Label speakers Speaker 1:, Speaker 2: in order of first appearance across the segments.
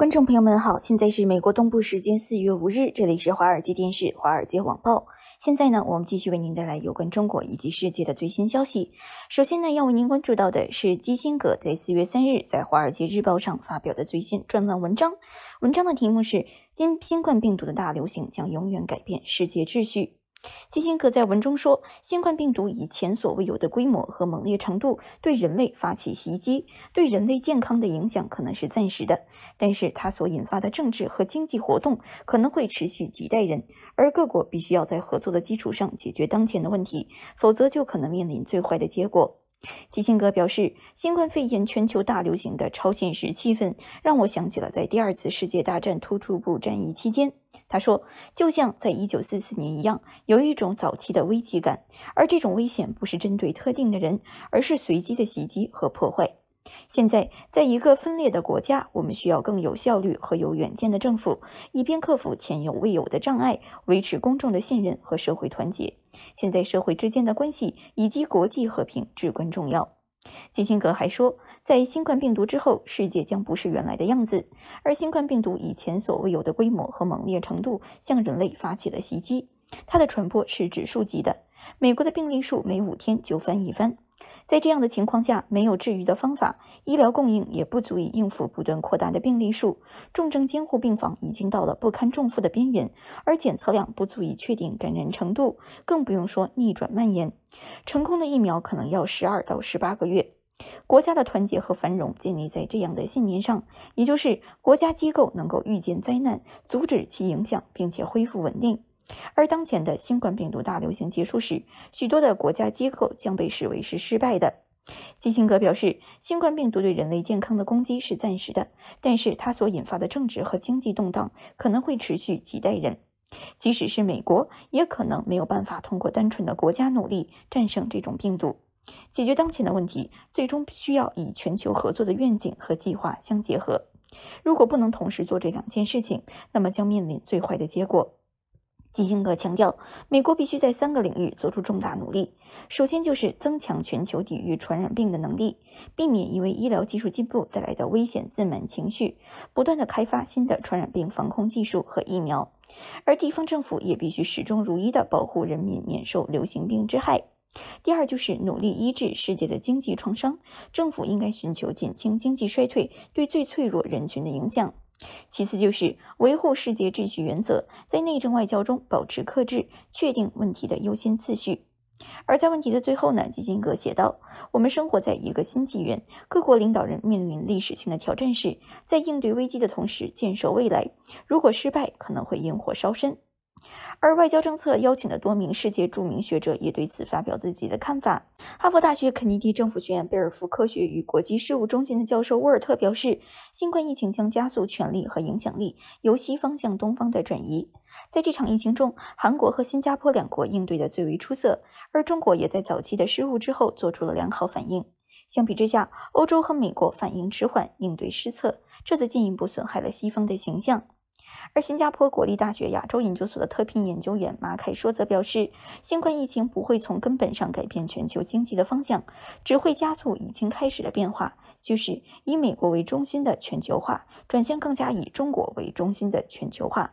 Speaker 1: 观众朋友们好，现在是美国东部时间四月五日，这里是华尔街电视、华尔街网报。现在呢，我们继续为您带来有关中国以及世界的最新消息。首先呢，要为您关注到的是基辛格在四月三日在《华尔街日报》上发表的最新专栏文章，文章的题目是《今新冠病毒的大流行将永远改变世界秩序》。基辛格在文中说：“新冠病毒以前所未有的规模和猛烈程度对人类发起袭击，对人类健康的影响可能是暂时的，但是它所引发的政治和经济活动可能会持续几代人，而各国必须要在合作的基础上解决当前的问题，否则就可能面临最坏的结果。”基辛格表示，新冠肺炎全球大流行的超现实气氛让我想起了在第二次世界大战突出部战役期间。他说，就像在一九四四年一样，有一种早期的危机感，而这种危险不是针对特定的人，而是随机的袭击和破坏。现在，在一个分裂的国家，我们需要更有效率和有远见的政府，以便克服前有未有的障碍，维持公众的信任和社会团结。现在，社会之间的关系以及国际和平至关重要。基辛格还说，在新冠病毒之后，世界将不是原来的样子，而新冠病毒以前所未有的规模和猛烈程度向人类发起了袭击。它的传播是指数级的，美国的病例数每五天就翻一番。在这样的情况下，没有治愈的方法，医疗供应也不足以应付不断扩大的病例数，重症监护病房已经到了不堪重负的边缘，而检测量不足以确定感染程度，更不用说逆转蔓延。成功的疫苗可能要十二到十八个月。国家的团结和繁荣建立在这样的信念上，也就是国家机构能够预见灾难，阻止其影响，并且恢复稳定。而当前的新冠病毒大流行结束时，许多的国家机构将被视为是失败的。基辛格表示，新冠病毒对人类健康的攻击是暂时的，但是它所引发的政治和经济动荡可能会持续几代人。即使是美国，也可能没有办法通过单纯的国家努力战胜这种病毒。解决当前的问题，最终需要以全球合作的愿景和计划相结合。如果不能同时做这两件事情，那么将面临最坏的结果。基辛格强调，美国必须在三个领域做出重大努力：首先，就是增强全球抵御传染病的能力，避免因为医疗技术进步带来的危险自满情绪，不断的开发新的传染病防控技术和疫苗；而地方政府也必须始终如一的保护人民免受流行病之害。第二，就是努力医治世界的经济创伤，政府应该寻求减轻经济衰退对最脆弱人群的影响。其次就是维护世界秩序原则，在内政外交中保持克制，确定问题的优先次序。而在问题的最后呢，基辛格写道：“我们生活在一个新纪元，各国领导人面临历史性的挑战，时，在应对危机的同时建设未来。如果失败，可能会引火烧身。”而外交政策邀请的多名世界著名学者也对此发表自己的看法。哈佛大学肯尼迪政府学院贝尔福科学与国际事务中心的教授沃尔特表示，新冠疫情将加速权力和影响力由西方向东方的转移。在这场疫情中，韩国和新加坡两国应对的最为出色，而中国也在早期的失误之后做出了良好反应。相比之下，欧洲和美国反应迟缓，应对失策，这次进一步损害了西方的形象。而新加坡国立大学亚洲研究所的特聘研究员马凯说，则表示，新冠疫情不会从根本上改变全球经济的方向，只会加速已经开始的变化，就是以美国为中心的全球化转向更加以中国为中心的全球化。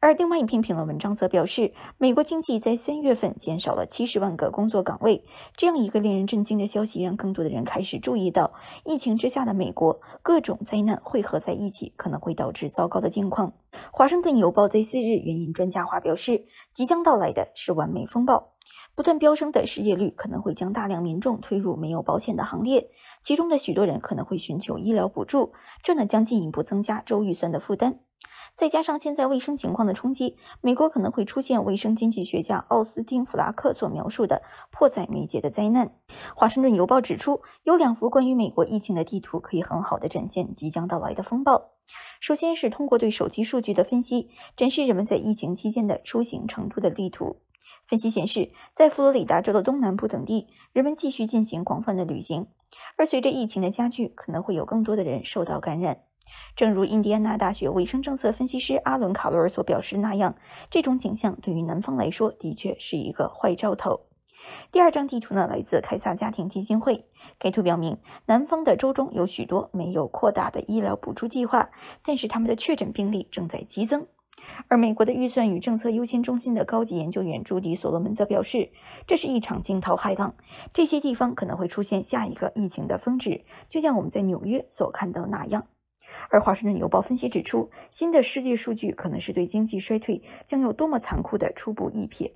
Speaker 1: 而另外一篇评论文章则表示，美国经济在三月份减少了七十万个工作岗位，这样一个令人震惊的消息，让更多的人开始注意到，疫情之下的美国各种灾难汇合在一起，可能会导致糟糕的境况。华盛顿邮报在四日援引专家话表示，即将到来的是完美风暴，不断飙升的失业率可能会将大量民众推入没有保险的行列，其中的许多人可能会寻求医疗补助，这呢将进一步增加州预算的负担。再加上现在卫生情况的冲击，美国可能会出现卫生经济学家奥斯汀弗拉克所描述的迫在眉睫的灾难。华盛顿邮报指出，有两幅关于美国疫情的地图可以很好的展现即将到来的风暴。首先是通过对手机数据的分析，展示人们在疫情期间的出行程度的地图。分析显示，在佛罗里达州的东南部等地，人们继续进行广泛的旅行，而随着疫情的加剧，可能会有更多的人受到感染。正如印第安纳大学卫生政策分析师阿伦·卡罗尔所表示那样，这种景象对于南方来说的确是一个坏兆头。第二张地图呢，来自凯撒家庭基金会。该图表明，南方的州中有许多没有扩大的医疗补助计划，但是他们的确诊病例正在激增。而美国的预算与政策优先中心的高级研究员朱迪·所罗门则表示，这是一场惊涛骇浪，这些地方可能会出现下一个疫情的峰值，就像我们在纽约所看到那样。而华盛顿邮报分析指出，新的世界数据可能是对经济衰退将有多么残酷的初步一瞥。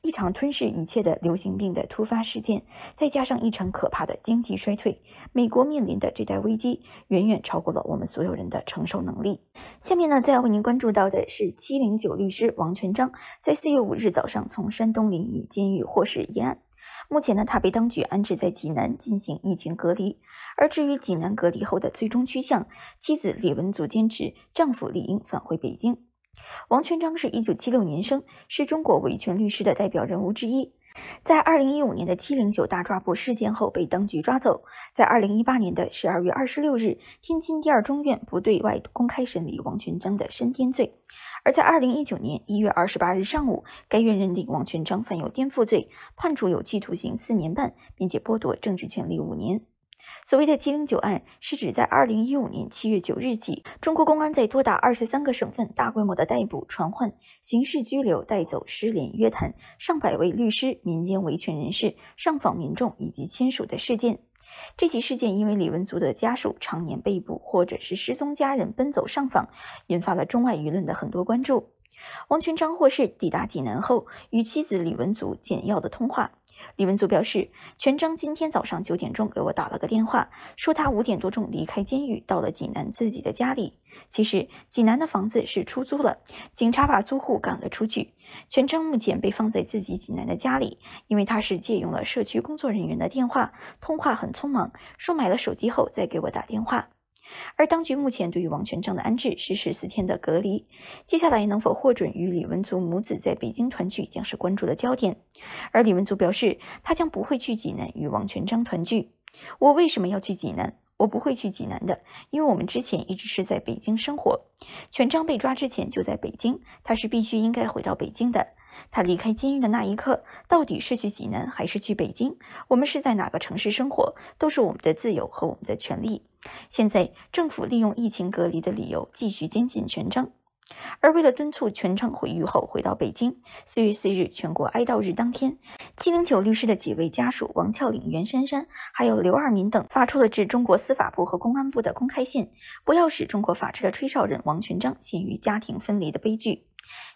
Speaker 1: 一场吞噬一切的流行病的突发事件，再加上一场可怕的经济衰退，美国面临的这代危机远远超过了我们所有人的承受能力。下面呢，再为您关注到的是七零九律师王全章在四月五日早上从山东临沂监狱获释一案。目前呢，他被当局安置在济南进行疫情隔离。而至于济南隔离后的最终去向，妻子李文足坚持丈夫理应返回北京。王全章是一九七六年生，是中国维权律师的代表人物之一。在2015年的709大抓捕事件后被当局抓走，在2018年的12月26日，天津第二中院不对外公开审理王全章的煽天罪，而在2019年1月28日上午，该院认定王全章犯有颠覆罪，判处有期徒刑四年半，并且剥夺政治权利五年。所谓的“七零九案”是指在二零一五年七月九日起，中国公安在多达二十三个省份大规模的逮捕、传唤、刑事拘留、带走、失联、约谈上百位律师、民间维权人士、上访民众以及亲属的事件。这起事件因为李文足的家属常年被捕或者是失踪，家人奔走上访，引发了中外舆论的很多关注。王全章或是抵达济南后，与妻子李文足简要的通话。李文祖表示，全章今天早上九点钟给我打了个电话，说他五点多钟离开监狱，到了济南自己的家里。其实济南的房子是出租了，警察把租户赶了出去。全章目前被放在自己济南的家里，因为他是借用了社区工作人员的电话，通话很匆忙，说买了手机后再给我打电话。而当局目前对于王全璋的安置是十四天的隔离，接下来能否获准与李文足母子在北京团聚将是关注的焦点。而李文足表示，他将不会去济南与王全璋团聚。我为什么要去济南？我不会去济南的，因为我们之前一直是在北京生活。全章被抓之前就在北京，他是必须应该回到北京的。他离开监狱的那一刻，到底是去济南还是去北京？我们是在哪个城市生活，都是我们的自由和我们的权利。现在政府利用疫情隔离的理由，继续监禁权章。而为了敦促全章回狱后回到北京，四月四日全国哀悼日当天，七零九律师的几位家属王俏岭、袁姗姗，还有刘二民等，发出了致中国司法部和公安部的公开信，不要使中国法治的吹哨人王全章陷于家庭分离的悲剧。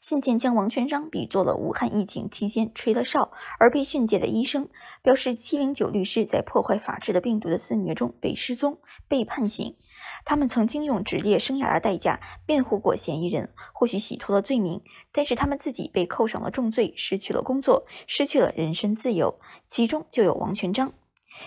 Speaker 1: 信件将王全章比作了武汉疫情期间吹了哨而被训诫的医生，表示七零九律师在破坏法治的病毒的肆虐中被失踪、被判刑。他们曾经用职业生涯的代价辩护过嫌疑人，或许洗脱了罪名，但是他们自己被扣上了重罪，失去了工作，失去了人身自由。其中就有王全章。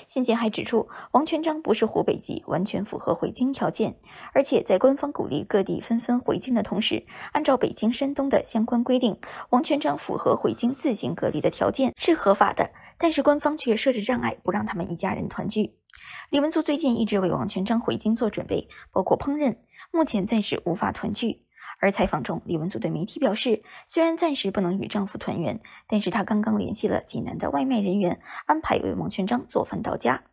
Speaker 1: 信件还指出，王全章不是湖北籍，完全符合回京条件，而且在官方鼓励各地纷纷回京的同时，按照北京、山东的相关规定，王全章符合回京自行隔离的条件，是合法的。但是官方却设置障碍，不让他们一家人团聚。李文素最近一直为王全章回京做准备，包括烹饪。目前暂时无法团聚。而采访中，李文素对媒体表示，虽然暂时不能与丈夫团圆，但是她刚刚联系了济南的外卖人员，安排为王全章做饭到家。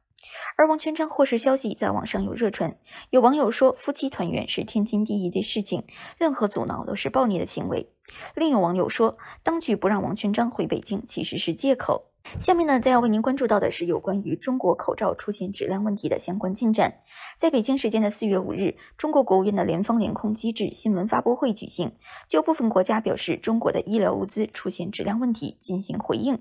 Speaker 1: 而王全章获释消息在网上有热传，有网友说夫妻团圆是天经地义的事情，任何阻挠都是暴虐的行为。另有网友说，当局不让王全章回北京其实是借口。下面呢，再要为您关注到的是有关于中国口罩出现质量问题的相关进展。在北京时间的四月五日，中国国务院的联防联控机制新闻发布会举行，就部分国家表示中国的医疗物资出现质量问题进行回应。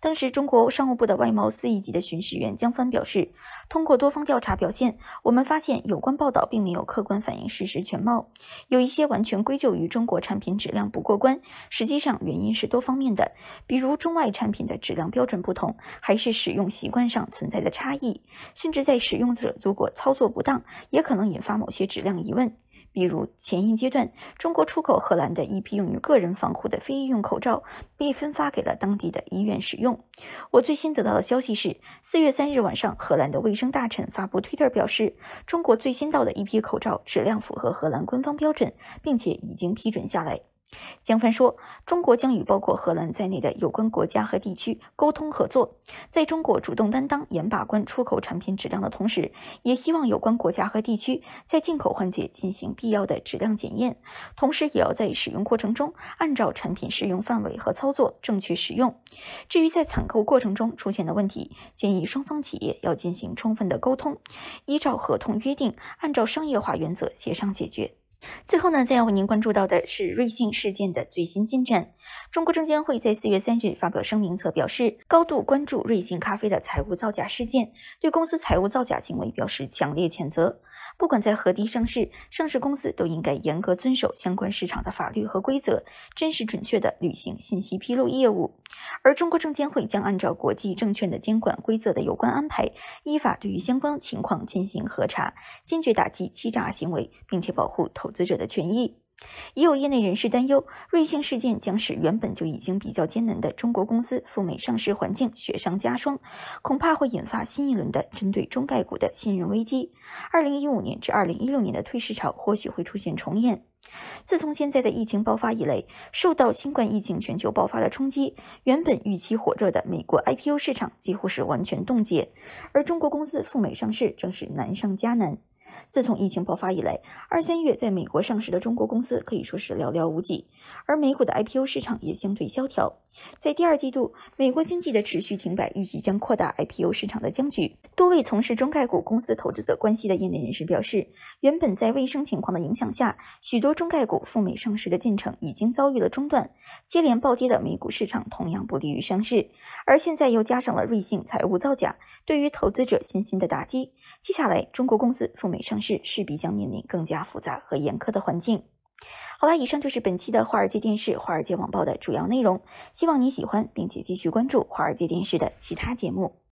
Speaker 1: 当时，中国商务部的外贸司一级的巡视员江帆表示，通过多方调查表现，我们发现有关报道并没有客观反映事实全貌，有一些完全归咎于中国产品质量不过关，实际上原因是多方面的，比如中外产品的质量。标准不同，还是使用习惯上存在的差异，甚至在使用者如果操作不当，也可能引发某些质量疑问。比如前一阶段，中国出口荷兰的一批用于个人防护的非医用口罩，被分发给了当地的医院使用。我最新得到的消息是，四月三日晚上，荷兰的卫生大臣发布推特表示，中国最新到的一批口罩质量符合荷兰官方标准，并且已经批准下来。江帆说：“中国将与包括荷兰在内的有关国家和地区沟通合作，在中国主动担当、严把关出口产品质量的同时，也希望有关国家和地区在进口环节进行必要的质量检验，同时也要在使用过程中按照产品适用范围和操作正确使用。至于在采购过程中出现的问题，建议双方企业要进行充分的沟通，依照合同约定，按照商业化原则协商解决。”最后呢，再要为您关注到的是瑞幸事件的最新进展。中国证监会在四月三日发表声明，则表示高度关注瑞幸咖啡的财务造假事件，对公司财务造假行为表示强烈谴责。不管在何地上市，上市公司都应该严格遵守相关市场的法律和规则，真实准确地履行信息披露义务。而中国证监会将按照国际证券的监管规则的有关安排，依法对于相关情况进行核查，坚决打击欺诈行为，并且保护投资者的权益。也有业内人士担忧，瑞幸事件将使原本就已经比较艰难的中国公司赴美上市环境雪上加霜，恐怕会引发新一轮的针对中概股的信任危机。二零一五年至二零一六年的退市潮或许会出现重演。自从现在的疫情爆发以来，受到新冠疫情全球爆发的冲击，原本预期火热的美国 IPO 市场几乎是完全冻结，而中国公司赴美上市正是难上加难。自从疫情爆发以来，二三月在美国上市的中国公司可以说是寥寥无几，而美股的 IPO 市场也相对萧条。在第二季度，美国经济的持续停摆预计将扩大 IPO 市场的僵局。多位从事中概股公司投资者关系的业内人士表示，原本在卫生情况的影响下，许多中概股赴美上市的进程已经遭遇了中断。接连暴跌的美股市场同样不利于上市，而现在又加上了瑞幸财务造假，对于投资者信心的打击。接下来，中国公司赴美。美上市势必将面临更加复杂和严苛的环境。好了，以上就是本期的华尔街电视、华尔街网报的主要内容，希望你喜欢，并且继续关注华尔街电视的其他节目。